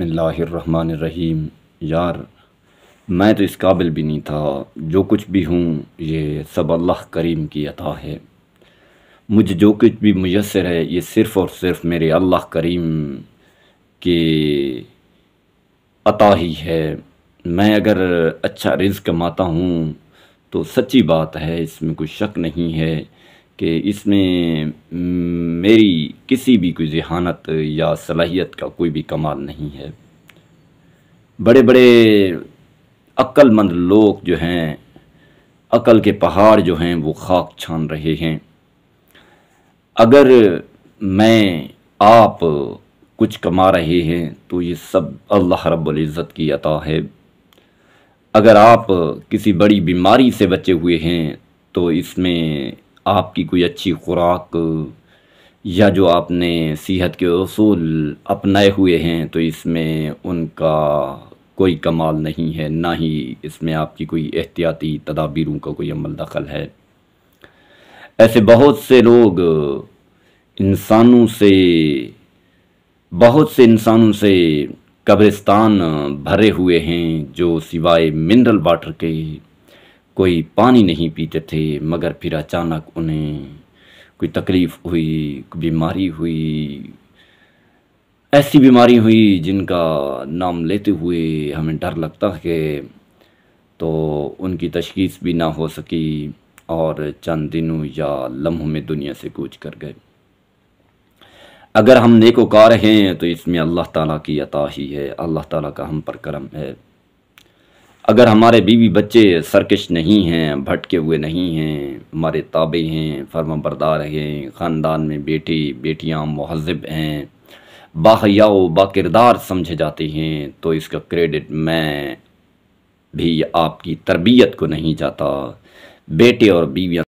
बसमीम यार मैं तो इस काबिल भी नहीं था जो कुछ भी हूँ ये सब अल्लाह करीम की अता है मुझे जो कुछ भी मैसर है ये सिर्फ़ और सिर्फ मेरे अल्लाह करीम के अता ही है मैं अगर अच्छा रिज कमाता हूँ तो सच्ची बात है इसमें कोई शक नहीं है कि इसमें हम्म, मेरी किसी भी कोई जहानत या सलाहियत का कोई भी कमाल नहीं है बड़े बड़े अक्लमंद लोग जो हैं अकल के पहाड़ जो हैं वो खाक छान रहे हैं अगर मैं आप कुछ कमा रहे हैं तो ये सब अल्लाह रब्बुल इज़्ज़त की अता है अगर आप किसी बड़ी बीमारी से बचे हुए हैं तो इसमें आपकी कोई अच्छी खुराक या जो आपने सेहत के असूल अपनाए हुए हैं तो इसमें उनका कोई कमाल नहीं है ना ही इसमें आपकी कोई एहतियाती तदाबीरों का कोई अमल दखल है ऐसे बहुत से लोग इंसानों से बहुत से इंसानों से कब्रिस्तान भरे हुए हैं जो सिवाय मिनरल वाटर के कोई पानी नहीं पीते थे मगर फिर अचानक उन्हें कोई तकलीफ़ हुई कोई बीमारी हुई ऐसी बीमारी हुई जिनका नाम लेते हुए हमें डर लगता है तो उनकी तशखीस भी ना हो सकी और चंद दिनों या लम्हों में दुनिया से कूच कर गए अगर हम नेकोकार हैं तो इसमें अल्लाह ताला की अता ही है अल्लाह ताला का हम पर करम है अगर हमारे बीवी बच्चे सरकश नहीं हैं भटके हुए नहीं हैं हमारे ताबे हैं फर्मा बरदार हैं ख़ानदान में बेटे बेटियाँ महजब हैं बाहया बाकिरदार समझे जाते हैं तो इसका क्रेडिट मैं भी आपकी तरबियत को नहीं जाता बेटे और बीवियाँ